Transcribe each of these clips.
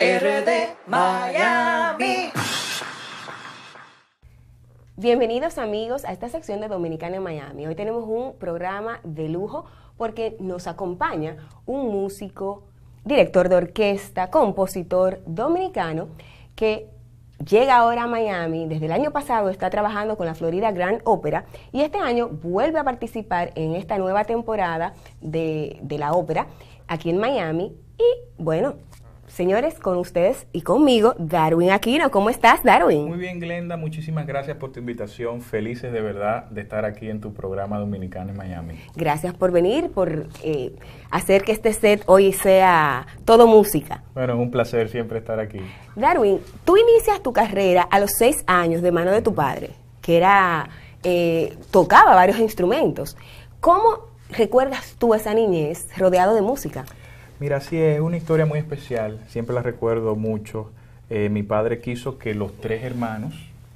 RD Miami. Bienvenidos amigos a esta sección de Dominicana en Miami. Hoy tenemos un programa de lujo porque nos acompaña un músico, director de orquesta, compositor dominicano que llega ahora a Miami, desde el año pasado está trabajando con la Florida Grand Opera y este año vuelve a participar en esta nueva temporada de, de la ópera aquí en Miami y bueno, Señores, con ustedes y conmigo, Darwin Aquino. ¿Cómo estás, Darwin? Muy bien, Glenda. Muchísimas gracias por tu invitación. Felices de verdad de estar aquí en tu programa dominicano en Miami. Gracias por venir, por eh, hacer que este set hoy sea todo música. Bueno, es un placer siempre estar aquí. Darwin, tú inicias tu carrera a los seis años de mano de tu padre, que era eh, tocaba varios instrumentos. ¿Cómo recuerdas tú esa niñez rodeado de música? Mira, sí, es una historia muy especial, siempre la recuerdo mucho. Eh, mi padre quiso que los tres hermanos,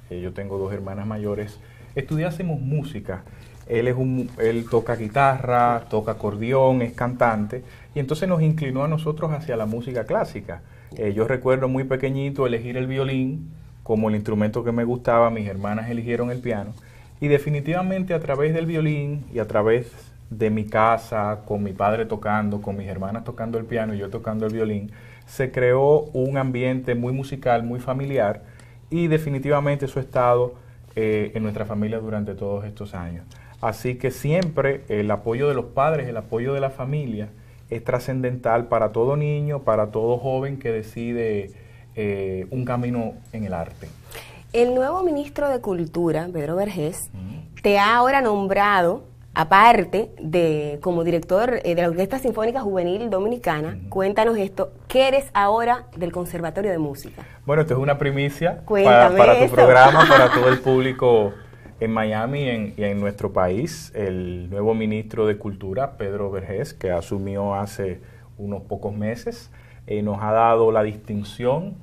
eh, yo tengo dos hermanas mayores, estudiásemos música. Él, es un, él toca guitarra, toca acordeón, es cantante, y entonces nos inclinó a nosotros hacia la música clásica. Eh, yo recuerdo muy pequeñito elegir el violín como el instrumento que me gustaba, mis hermanas eligieron el piano, y definitivamente a través del violín y a través de mi casa, con mi padre tocando, con mis hermanas tocando el piano y yo tocando el violín, se creó un ambiente muy musical, muy familiar y definitivamente eso ha estado eh, en nuestra familia durante todos estos años. Así que siempre el apoyo de los padres, el apoyo de la familia es trascendental para todo niño, para todo joven que decide eh, un camino en el arte. El nuevo ministro de Cultura, Pedro Vergés, te ha ahora nombrado aparte de como director eh, de la Orquesta Sinfónica Juvenil Dominicana, cuéntanos esto, ¿qué eres ahora del Conservatorio de Música? Bueno, esto es una primicia para, tu programa, para todo el público en Miami y en, nuestro país. El nuevo ministro de Cultura, Pedro Vergés, que asumió hace unos pocos meses, eh, nos ha dado la distinción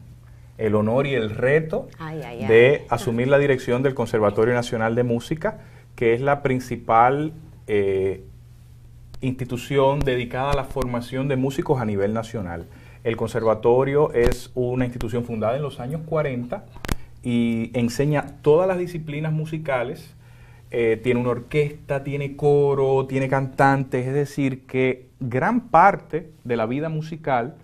el honor y el reto de asumir la dirección del Conservatorio Nacional de Música, que es la principal eh, institución dedicada a la formación de músicos a nivel nacional. El conservatorio es una institución fundada en los años 40 y enseña todas las disciplinas musicales. Eh, tiene una orquesta, tiene coro, tiene cantantes, es decir, que gran parte de la vida musical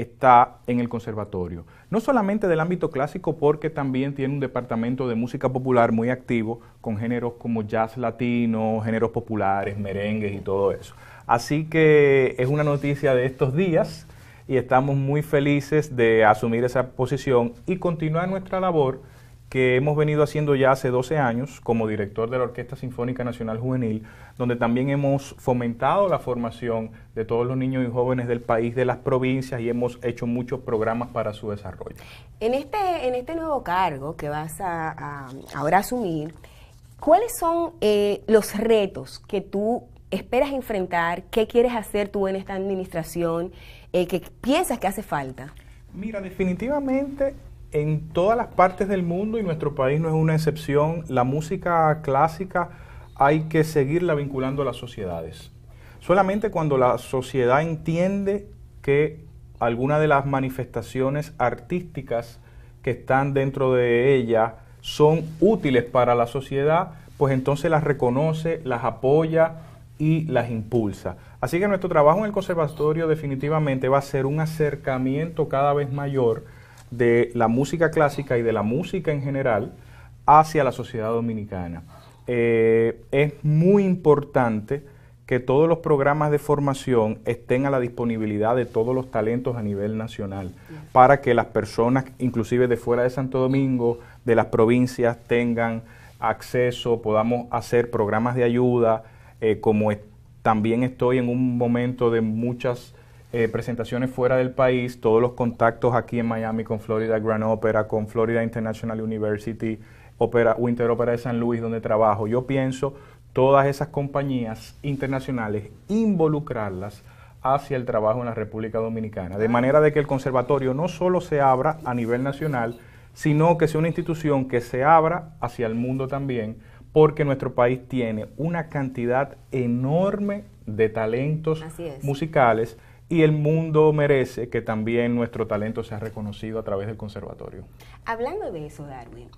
está en el conservatorio. No solamente del ámbito clásico, porque también tiene un departamento de música popular muy activo, con géneros como jazz latino, géneros populares, merengues y todo eso. Así que es una noticia de estos días y estamos muy felices de asumir esa posición y continuar nuestra labor que hemos venido haciendo ya hace 12 años como director de la Orquesta Sinfónica Nacional Juvenil, donde también hemos fomentado la formación de todos los niños y jóvenes del país, de las provincias, y hemos hecho muchos programas para su desarrollo. En este, en este nuevo cargo que vas a, a ahora asumir, ¿cuáles son eh, los retos que tú esperas enfrentar? ¿Qué quieres hacer tú en esta administración? Eh, ¿Qué piensas que hace falta? Mira, definitivamente en todas las partes del mundo y nuestro país no es una excepción. La música clásica hay que seguirla vinculando a las sociedades. Solamente cuando la sociedad entiende que alguna de las manifestaciones artísticas que están dentro de ella son útiles para la sociedad, pues entonces las reconoce, las apoya y las impulsa. Así que nuestro trabajo en el conservatorio definitivamente va a ser un acercamiento cada vez mayor de la música clásica y de la música en general hacia la sociedad dominicana. Eh, es muy importante que todos los programas de formación estén a la disponibilidad de todos los talentos a nivel nacional, para que las personas, inclusive de fuera de Santo Domingo, de las provincias, tengan acceso, podamos hacer programas de ayuda, eh, como también estoy en un momento de muchas eh, presentaciones fuera del país, todos los contactos aquí en Miami con Florida Grand Opera, con Florida International University, Opera, Winter Opera de San Luis, donde trabajo. Yo pienso todas esas compañías internacionales, involucrarlas hacia el trabajo en la República Dominicana, de ah. manera de que el conservatorio no solo se abra a nivel nacional, sino que sea una institución que se abra hacia el mundo también, porque nuestro país tiene una cantidad enorme de talentos musicales y el mundo merece que también nuestro talento sea reconocido a través del conservatorio. Hablando de eso, Darwin,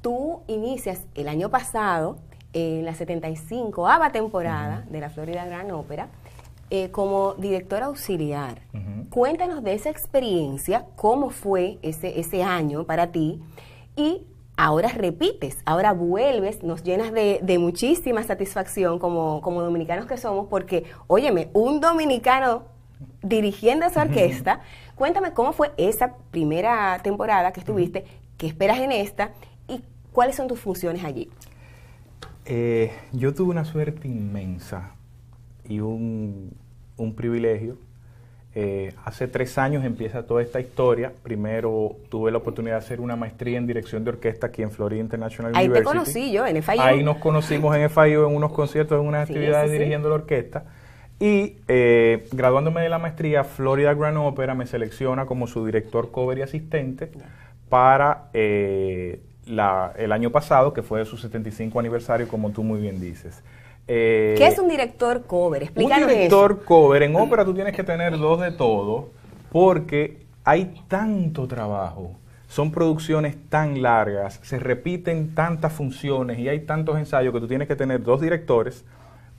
tú inicias el año pasado, en la 75 ava temporada de la Florida Gran Ópera, eh, como director auxiliar. Cuéntanos de esa experiencia, cómo fue ese, ese año para ti y ahora repites, ahora vuelves, nos llenas de, muchísima satisfacción como, como, dominicanos que somos, porque, óyeme, un dominicano dirigiendo esa orquesta. Cuéntame cómo fue esa primera temporada que estuviste, qué esperas en esta y cuáles son tus funciones allí. Eh, yo tuve una suerte inmensa y un, privilegio. Eh, hace tres años empieza toda esta historia. Primero tuve la oportunidad de hacer una maestría en dirección de orquesta aquí en Florida International Ahí University. Ahí te conocí yo en FIU. Ahí nos conocimos en FIU en unos conciertos, en unas actividades dirigiendo la orquesta. Y eh, graduándome de la maestría, Florida Grand Opera me selecciona como su director cover y asistente para eh, la, el año pasado, que fue su 75 aniversario, como tú muy bien dices. Eh, ¿Qué es un director cover? Explícanos Un director cover, en ópera tú tienes que tener dos de todo, porque hay tanto trabajo, son producciones tan largas, se repiten tantas funciones y hay tantos ensayos que tú tienes que tener dos directores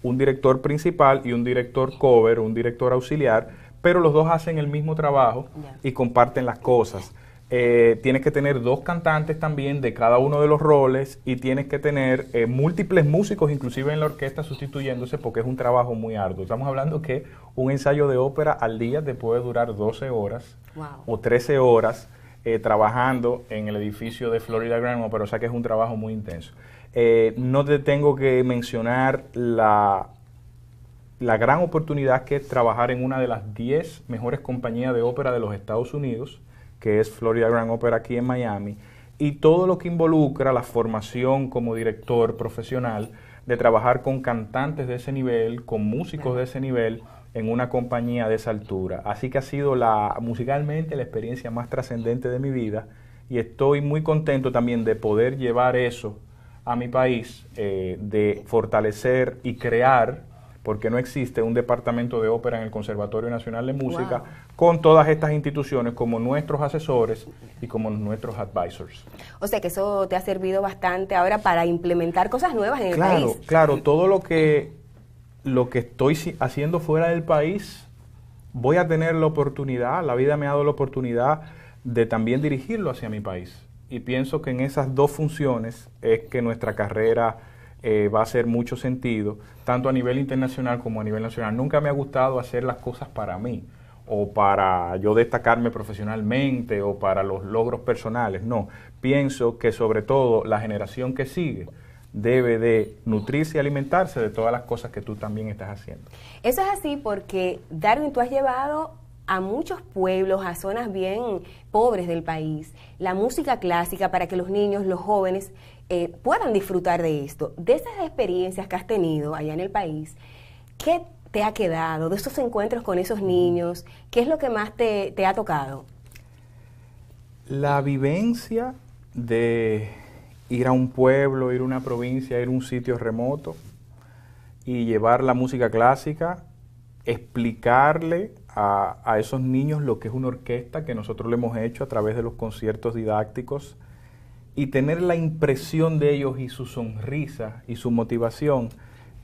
un director principal y un director cover, un director auxiliar, pero los dos hacen el mismo trabajo y comparten las cosas. Eh, tienes que tener dos cantantes también de cada uno de los roles y tienes que tener eh, múltiples músicos, inclusive en la orquesta, sustituyéndose porque es un trabajo muy arduo. Estamos hablando que un ensayo de ópera al día te puede durar 12 horas o 13 horas eh, trabajando en el edificio de Florida Grand pero o sea que es un trabajo muy intenso. Eh, no te tengo que mencionar la, gran oportunidad que es trabajar en una de las 10 mejores compañías de ópera de los Estados Unidos, que es Florida Grand Opera aquí en Miami, y todo lo que involucra la formación como director profesional, de trabajar con cantantes de ese nivel, con músicos de ese nivel, en una compañía de esa altura. Así que ha sido la, musicalmente la experiencia más trascendente de mi vida y estoy muy contento también de poder llevar eso a mi país eh, de fortalecer y crear porque no existe un departamento de ópera en el Conservatorio Nacional de Música, con todas estas instituciones como nuestros asesores y como nuestros advisors. O sea que eso te ha servido bastante ahora para implementar cosas nuevas en el país. Claro, claro, todo lo que, lo que estoy haciendo fuera del país, voy a tener la oportunidad, la vida me ha dado la oportunidad de también dirigirlo hacia mi país y pienso que en esas dos funciones es que nuestra carrera eh, va a hacer mucho sentido, tanto a nivel internacional como a nivel nacional. Nunca me ha gustado hacer las cosas para mí o para yo destacarme profesionalmente o para los logros personales, no. Pienso que sobre todo la generación que sigue debe de nutrirse y alimentarse de todas las cosas que tú también estás haciendo. Eso es así porque, Darwin, tú has llevado a muchos pueblos, a zonas bien pobres del país, la música clásica para que los niños, los jóvenes eh, puedan disfrutar de esto. De esas experiencias que has tenido allá en el país, ¿qué te ha quedado de esos encuentros con esos niños? ¿Qué es lo que más te, te ha tocado? La vivencia de ir a un pueblo, ir a una provincia, ir a un sitio remoto y llevar la música clásica, explicarle a, esos niños lo que es una orquesta, que nosotros le hemos hecho a través de los conciertos didácticos, y tener la impresión de ellos y su sonrisa y su motivación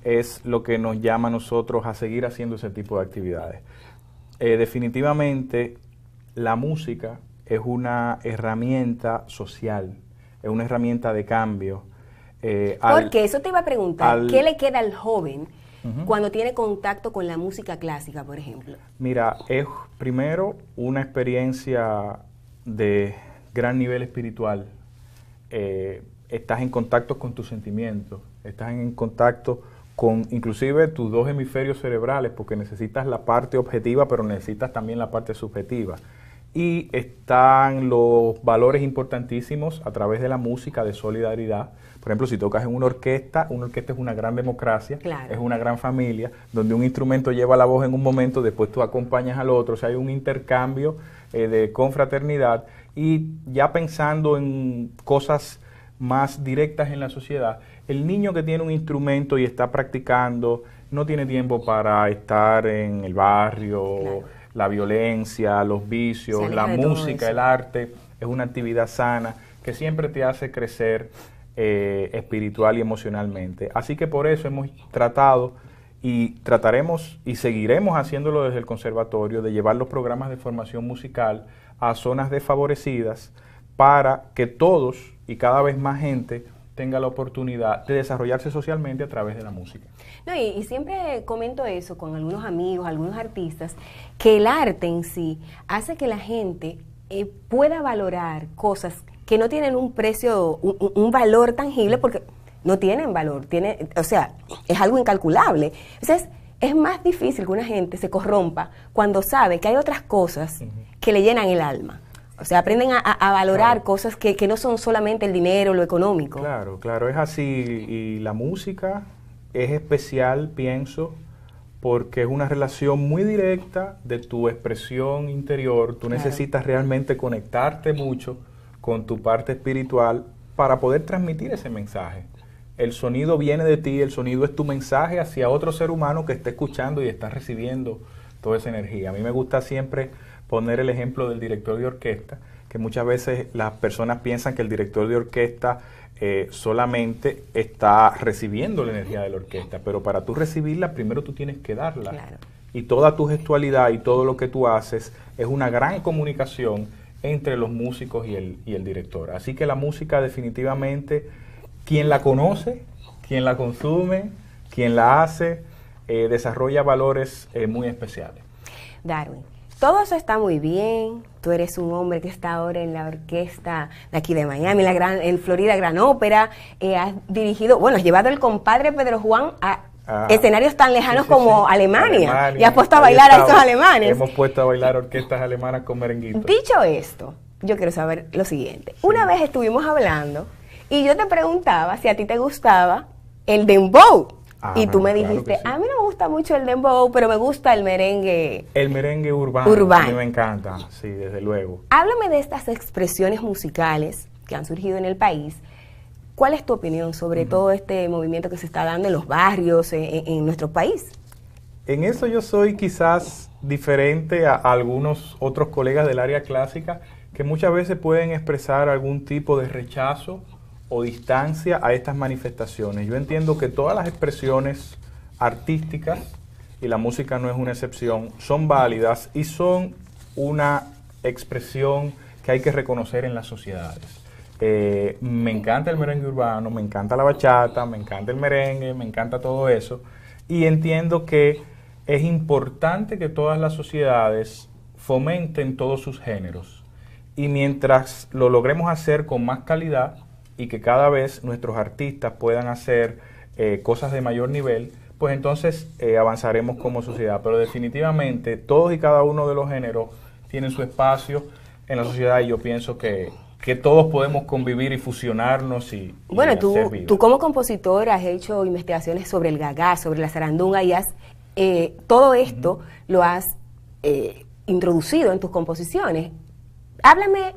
es lo que nos llama a nosotros a seguir haciendo ese tipo de actividades. Eh, definitivamente, la música es una herramienta social, es una herramienta de cambio. Porque eh, eso te iba a preguntar, ¿qué le queda al joven? cuando tiene contacto con la música clásica, por ejemplo? Mira, es primero una experiencia de gran nivel espiritual. Eh, estás en contacto con tus sentimientos, estás en contacto con inclusive tus dos hemisferios cerebrales, porque necesitas la parte objetiva, pero necesitas también la parte subjetiva. Y están los valores importantísimos a través de la música de solidaridad, por ejemplo, si tocas en una orquesta, una orquesta es una gran democracia, es una gran familia, donde un instrumento lleva la voz en un momento, después tú acompañas al otro, o sea, hay un intercambio eh, de confraternidad y ya pensando en cosas más directas en la sociedad, el niño que tiene un instrumento y está practicando, no tiene tiempo para estar en el barrio, la violencia, los vicios, la música, el arte, es una actividad sana que siempre te hace crecer eh, espiritual y emocionalmente. Así que por eso hemos tratado y trataremos y seguiremos haciéndolo desde el conservatorio de llevar los programas de formación musical a zonas desfavorecidas para que todos y cada vez más gente tenga la oportunidad de desarrollarse socialmente a través de la música. y, siempre comento eso con algunos amigos, algunos artistas, que el arte en sí hace que la gente eh, pueda valorar cosas que no tienen un precio, un, valor tangible, porque no tienen valor, tiene, o sea, es algo incalculable. Entonces, es más difícil que una gente se corrompa cuando sabe que hay otras cosas que le llenan el alma. O sea, aprenden a, valorar cosas que, no son solamente el dinero, lo económico. Claro, claro, es así. Y la música es especial, pienso, porque es una relación muy directa de tu expresión interior. Tú necesitas realmente conectarte mucho con tu parte espiritual para poder transmitir ese mensaje. El sonido viene de ti, el sonido es tu mensaje hacia otro ser humano que está escuchando y está recibiendo toda esa energía. A mí me gusta siempre poner el ejemplo del director de orquesta, que muchas veces las personas piensan que el director de orquesta eh, solamente está recibiendo la energía de la orquesta, pero para tú recibirla primero tú tienes que darla. Y toda tu gestualidad y todo lo que tú haces es una gran comunicación entre los músicos y el, y el director. Así que la música definitivamente, quien la conoce, quien la consume, quien la hace, eh, desarrolla valores eh, muy especiales. Darwin, todo eso está muy bien. Tú eres un hombre que está ahora en la orquesta de aquí de Miami, la gran, en Florida Gran Ópera. Eh, has dirigido, bueno, has llevado el compadre Pedro Juan a Ah. escenarios tan lejanos como Alemania. Y has puesto a bailar a esos alemanes. Hemos puesto a bailar orquestas alemanas con merenguitos. Dicho esto, yo quiero saber lo siguiente. Una vez estuvimos hablando y yo te preguntaba si a ti te gustaba el dembow. y tú me dijiste, a mí no me gusta mucho el dembow, pero me gusta el merengue. El merengue urbano. Urbano. A mí me encanta, sí, desde luego. Háblame de estas expresiones musicales que han surgido en el país ¿Cuál es tu opinión sobre todo este movimiento que se está dando en los barrios, en, nuestro país? En eso yo soy quizás diferente a algunos otros colegas del área clásica que muchas veces pueden expresar algún tipo de rechazo o distancia a estas manifestaciones. Yo entiendo que todas las expresiones artísticas, y la música no es una excepción, son válidas y son una expresión que hay que reconocer en las sociedades. Eh, me encanta el merengue urbano, me encanta la bachata, me encanta el merengue, me encanta todo eso. Y entiendo que es importante que todas las sociedades fomenten todos sus géneros. Y mientras lo logremos hacer con más calidad y que cada vez nuestros artistas puedan hacer eh, cosas de mayor nivel, pues entonces eh, avanzaremos como sociedad. Pero definitivamente todos y cada uno de los géneros tienen su espacio en la sociedad y yo pienso que que todos podemos convivir y fusionarnos y... bueno, tú, tú como compositor has hecho investigaciones sobre el gagá, sobre la zarandunga y eh, todo esto lo has eh, introducido en tus composiciones. Háblame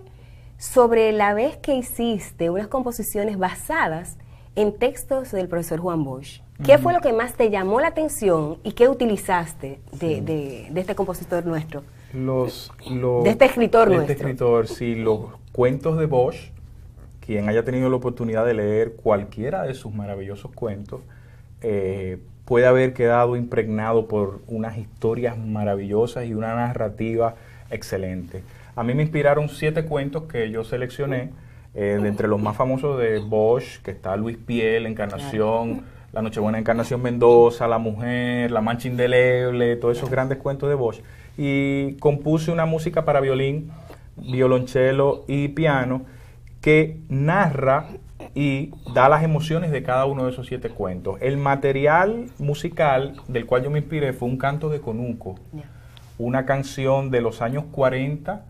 sobre la vez que hiciste unas composiciones basadas en textos del profesor Juan Bosch. ¿Qué fue lo que más te llamó la atención y qué utilizaste de, de, este compositor nuestro? Los, de este escritor de este nuestro. escritor, sí, los cuentos de Bosch, quien haya tenido la oportunidad de leer cualquiera de sus maravillosos cuentos, eh, puede haber quedado impregnado por unas historias maravillosas y una narrativa excelente. A mí me inspiraron siete cuentos que yo seleccioné, eh, de entre los más famosos de Bosch, que está Luis Piel, Encarnación, La Nochebuena Encarnación Mendoza, La Mujer, La Mancha Indeleble, todos esos grandes cuentos de Bosch. Y compuse una música para violín violonchelo y piano, que narra y da las emociones de cada uno de esos siete cuentos. El material musical del cual yo me inspiré fue un canto de Conuco, una canción de los años 40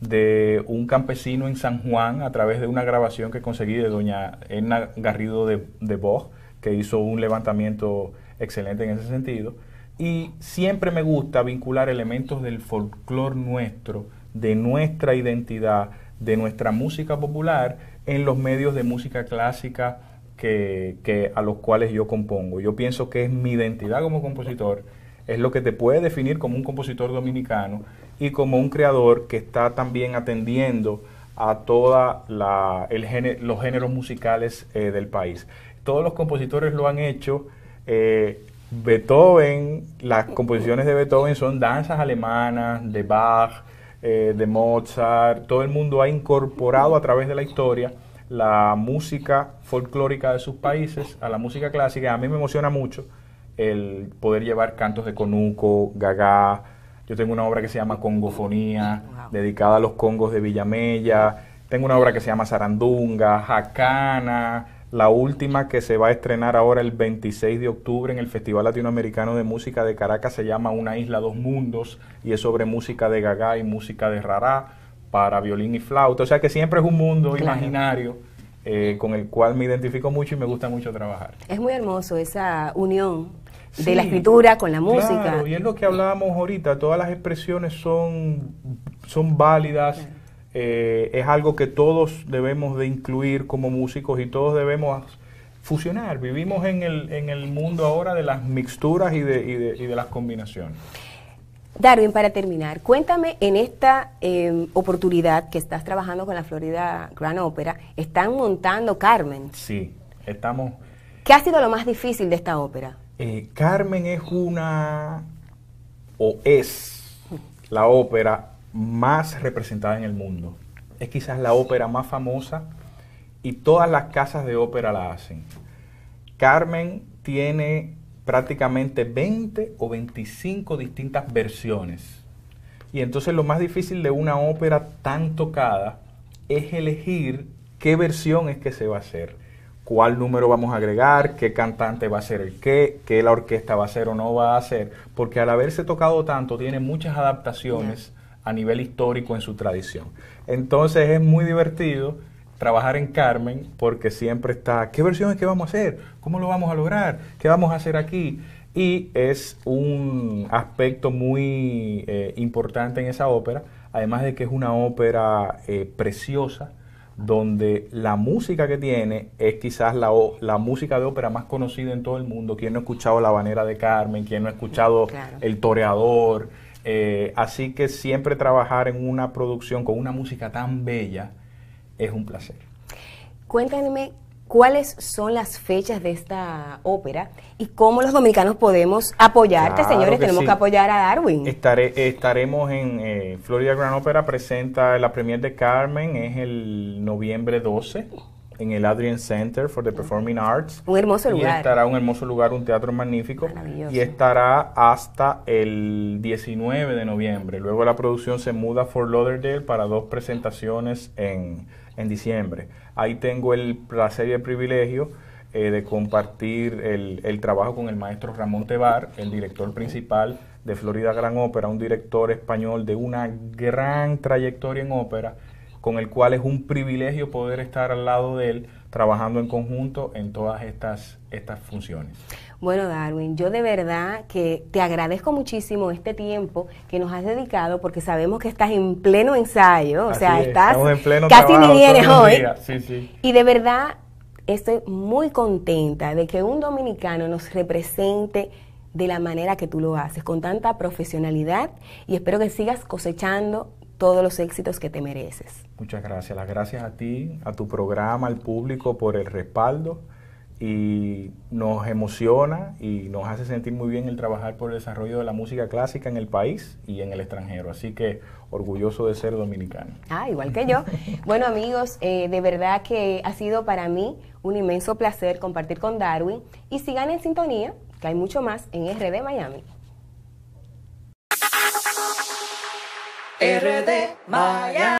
de un campesino en San Juan a través de una grabación que conseguí de doña Edna Garrido de, de Bosch, que hizo un levantamiento excelente en ese sentido. Y siempre me gusta vincular elementos del folclore nuestro de nuestra identidad, de nuestra música popular en los medios de música clásica que, a los cuales yo compongo. Yo pienso que es mi identidad como compositor, es lo que te puede definir como un compositor dominicano y como un creador que está también atendiendo a todos los géneros musicales eh, del país. Todos los compositores lo han hecho. Eh, Beethoven, las composiciones de Beethoven son danzas alemanas, de Bach, eh, de Mozart, todo el mundo ha incorporado a través de la historia la música folclórica de sus países a la música clásica. A mí me emociona mucho el poder llevar cantos de conuco, gagá. Yo tengo una obra que se llama Congofonía, dedicada a los congos de Villamella. Tengo una obra que se llama Sarandunga, Jacana, la última que se va a estrenar ahora el 26 de octubre en el Festival Latinoamericano de Música de Caracas se llama Una Isla Dos Mundos y es sobre música de Gagá y música de Rará para violín y flauta. O sea que siempre es un mundo imaginario eh, con el cual me identifico mucho y me gusta mucho trabajar. Es muy hermoso esa unión de la escritura con la música. Claro, y es lo que hablábamos ahorita, todas las expresiones son, son válidas. Eh, es algo que todos debemos de incluir como músicos y todos debemos fusionar. Vivimos en el, mundo ahora de las mixturas y de, las combinaciones. Darwin, para terminar, cuéntame en esta eh, oportunidad que estás trabajando con la Florida Grand Opera, están montando Carmen. Sí, estamos... ¿Qué ha sido lo más difícil de esta ópera? Eh, Carmen es una, o es, la ópera más representada en el mundo. Es quizás la ópera más famosa y todas las casas de ópera la hacen. Carmen tiene prácticamente 20 o 25 distintas versiones. Y entonces lo más difícil de una ópera tan tocada es elegir qué versión es que se va a hacer, cuál número vamos a agregar, qué cantante va a ser el qué, qué la orquesta va a hacer o no va a hacer, porque al haberse tocado tanto tiene muchas adaptaciones a nivel histórico en su tradición. Entonces es muy divertido trabajar en Carmen porque siempre está, ¿qué versión es que vamos a hacer? ¿Cómo lo vamos a lograr? ¿Qué vamos a hacer aquí? Y es un aspecto muy eh, importante en esa ópera, además de que es una ópera eh, preciosa, donde la música que tiene es quizás la, la, música de ópera más conocida en todo el mundo. ¿Quién no ha escuchado La Banera de Carmen? ¿Quién no ha escuchado El Toreador? Eh, así que siempre trabajar en una producción con una música tan bella es un placer. Cuéntenme cuáles son las fechas de esta ópera y cómo los dominicanos podemos apoyarte, señores. Tenemos que apoyar a Darwin. estaremos en eh, Florida Grand Opera, presenta la premier de Carmen, es el noviembre 12 en el Adrian Center for the Performing Arts. Un hermoso lugar. Y estará un hermoso lugar, un teatro magnífico. Y estará hasta el 19 de noviembre. Luego la producción se muda a Fort Lauderdale para dos presentaciones en, diciembre. Ahí tengo el placer y el privilegio eh, de compartir el, el trabajo con el maestro Ramón Tebar, el director principal de Florida Gran Ópera, un director español de una gran trayectoria en ópera con el cual es un privilegio poder estar al lado de él trabajando en conjunto en todas estas, estas funciones. Bueno, Darwin, yo de verdad que te agradezco muchísimo este tiempo que nos has dedicado porque sabemos que estás en pleno ensayo, o sea, estás en casi ni vienes hoy. Sí, sí. Y de verdad estoy muy contenta de que un dominicano nos represente de la manera que tú lo haces, con tanta profesionalidad y espero que sigas cosechando todos los éxitos que te mereces. Muchas gracias. Las gracias a ti, a tu programa, al público por el respaldo y nos emociona y nos hace sentir muy bien el trabajar por el desarrollo de la música clásica en el país y en el extranjero. Así que orgulloso de ser dominicano. Ah, igual que yo. bueno amigos, eh, de verdad que ha sido para mí un inmenso placer compartir con Darwin y sigan en sintonía, que hay mucho más en RD Miami. RD Maya.